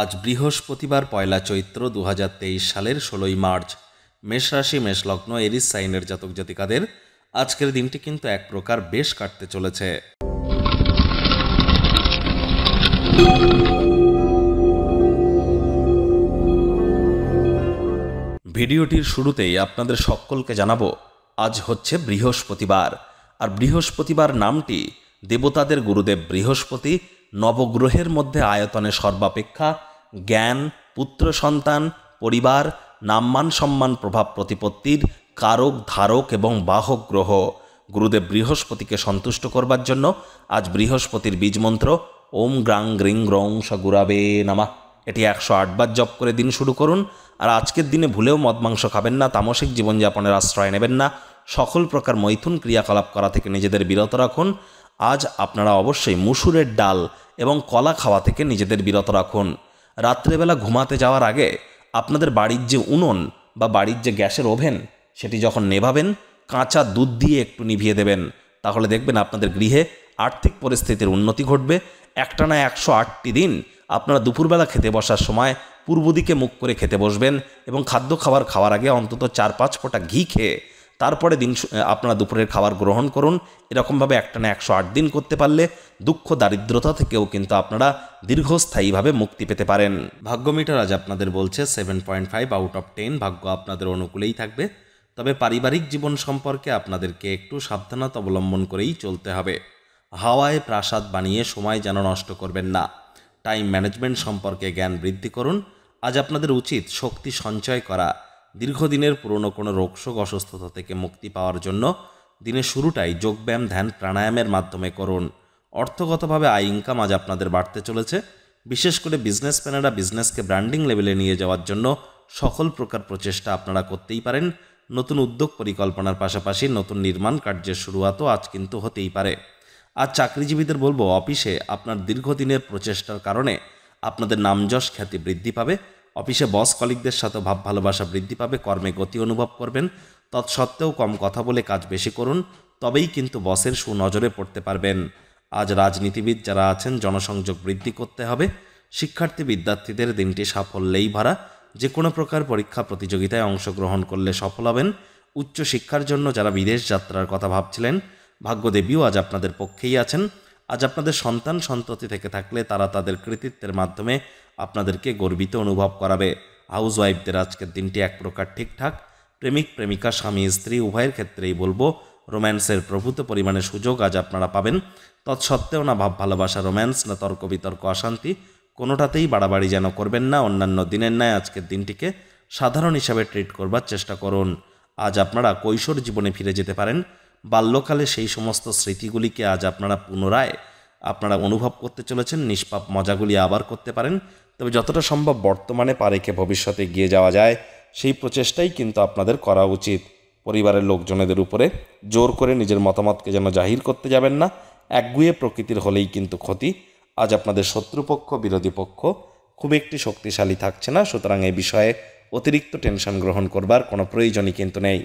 আজ বৃহস্পতিবার পয়লা চৈত্র দু সালের ষোলোই মার্চ মেষরাশি মেষলগ্ন এরিস সাইনের জাতক জাতিকাদের আজকের দিনটি কিন্তু এক প্রকার বেশ কাটতে চলেছে ভিডিওটির শুরুতেই আপনাদের সকলকে জানাবো আজ হচ্ছে বৃহস্পতিবার আর বৃহস্পতিবার নামটি দেবতাদের গুরুদেব বৃহস্পতি নবগ্রহের মধ্যে আয়তনে সর্বাপেক্ষা জ্ঞান পুত্র সন্তান পরিবার নাম্মান সম্মান প্রভাব প্রতিপত্তির কারক ধারক এবং বাহক গ্রহ গুরুদেব বৃহস্পতিকে সন্তুষ্ট করবার জন্য আজ বৃহস্পতির বীজমন্ত্র ওম গ্রাং গ্রিং গ্রং সগুরাবে নামা এটি একশো আটবার জপ করে দিন শুরু করুন আর আজকের দিনে ভুলেও মদ মাংস খাবেন না তামসিক জীবনযাপনের আশ্রয় নেবেন না সকল প্রকার মৈথুন ক্রিয়াকলাপ করা থেকে নিজেদের বিরত রাখুন আজ আপনারা অবশ্যই মুসুরের ডাল এবং কলা খাওয়া থেকে নিজেদের বিরত রাখুন রাত্রেবেলা ঘুমাতে যাওয়ার আগে আপনাদের বাড়ির যে উনুন বা বাড়ির যে গ্যাসের ওভেন সেটি যখন নেভাবেন কাঁচা দুধ দিয়ে একটু নিভিয়ে দেবেন তাহলে দেখবেন আপনাদের গৃহে আর্থিক পরিস্থিতির উন্নতি ঘটবে একটা না একশো আটটি দিন আপনারা দুপুরবেলা খেতে বসার সময় পূর্ব দিকে মুখ করে খেতে বসবেন এবং খাদ্য খাবার খাওয়ার আগে অন্তত চার পাঁচ ফোঁটা ঘি খেয়ে তারপরে দিন আপনারা দুপুরের খাবার গ্রহণ করুন এরকমভাবে না একশো আট দিন করতে পারলে দুঃখ দারিদ্রতা থেকেও কিন্তু আপনারা দীর্ঘস্থায়ীভাবে মুক্তি পেতে পারেন ভাগ্যমিটার আজ আপনাদের বলছে seven point five out of ten ভাগ্য আপনাদের অনুকূলেই থাকবে তবে পারিবারিক জীবন সম্পর্কে আপনাদেরকে একটু সাবধানতা অবলম্বন করেই চলতে হবে হাওয়ায় প্রাসাদ বানিয়ে সময় যেন নষ্ট করবেন না টাইম ম্যানেজমেন্ট সম্পর্কে জ্ঞান বৃদ্ধি করুন আজ আপনাদের উচিত শক্তি সঞ্চয় করা দীর্ঘদিনের পুরনো কোনো রোগশোক অসুস্থতা থেকে মুক্তি পাওয়ার জন্য দিনে শুরুটাই যোগব্যায়াম ধ্যান প্রাণায়ামের মাধ্যমে করুন অর্থগতভাবে আয় ইনকাম আজ আপনাদের বাড়তে চলেছে বিশেষ করে বিজনেসম্যানেরা বিজনেসকে ব্র্যান্ডিং লেভেলে নিয়ে যাওয়ার জন্য সকল প্রকার প্রচেষ্টা আপনারা করতেই পারেন নতুন উদ্যোগ পরিকল্পনার পাশাপাশি নতুন নির্মাণ কার্যের শুরুয়াতও আজ কিন্তু হতেই পারে আর চাকরিজীবীদের বলবো অফিসে আপনার দীর্ঘদিনের প্রচেষ্টার কারণে আপনাদের নামযশ খ্যাতি বৃদ্ধি পাবে অফিসে বস কলিকদের সাথে ভাব ভালোবাসা বৃদ্ধি পাবে কর্মে গতি অনুভব করবেন তৎসত্ত্বেও কম কথা বলে কাজ বেশি করুন তবেই কিন্তু বসের সুনজরে পড়তে পারবেন আজ রাজনীতিবিদ যারা আছেন জনসংযোগ বৃদ্ধি করতে হবে শিক্ষার্থী বিদ্যার্থীদের দিনটি সাফল্যেই ভরা যে কোনো প্রকার পরীক্ষা প্রতিযোগিতায় অংশগ্রহণ করলে সফল হবেন উচ্চশিক্ষার জন্য যারা বিদেশ যাত্রার কথা ভাবছিলেন ভাগ্যদেবীও আজ আপনাদের পক্ষেই আছেন আজ আপনাদের সন্তান সন্ততি থেকে থাকলে তারা তাদের কৃতিত্বের মাধ্যমে আপনাদেরকে গর্বিত অনুভব করাবে হাউস ওয়াইফদের আজকের দিনটি এক প্রকার ঠিকঠাক প্রেমিক প্রেমিকা স্বামী স্ত্রী উভয়ের ক্ষেত্রেই বলবো রোম্যান্সের প্রভূত পরিমাণে সুযোগ আজ আপনারা পাবেন তৎসত্ত্বেও না ভাব ভালোবাসা রোম্যান্স না তর্ক বিতর্ক অশান্তি কোনোটাতেই বাড়াবাড়ি যেন করবেন না অন্যান্য দিনের ন্যায় আজকের দিনটিকে সাধারণ হিসাবে ট্রিট করবার চেষ্টা করুন আজ আপনারা কৈশোর জীবনে ফিরে যেতে পারেন বাল্যকালে সেই সমস্ত স্মৃতিগুলিকে আজ আপনারা পুনরায় আপনারা অনুভব করতে চলেছেন নিষ্পাপ মজাগুলি আবার করতে পারেন তবে যতটা সম্ভব বর্তমানে পারেকে ভবিষ্যতে গিয়ে যাওয়া যায় সেই প্রচেষ্টাই কিন্তু আপনাদের করা উচিত পরিবারের লোকজনেদের উপরে জোর করে নিজের মতামতকে যেন জাহির করতে যাবেন না একগুয়ে প্রকৃতির হলেই কিন্তু ক্ষতি আজ আপনাদের শত্রুপক্ষ বিরোধী পক্ষ খুব একটি শক্তিশালী থাকছে না সুতরাং এ বিষয়ে অতিরিক্ত টেনশন গ্রহণ করবার কোনো প্রয়োজনই কিন্তু নেই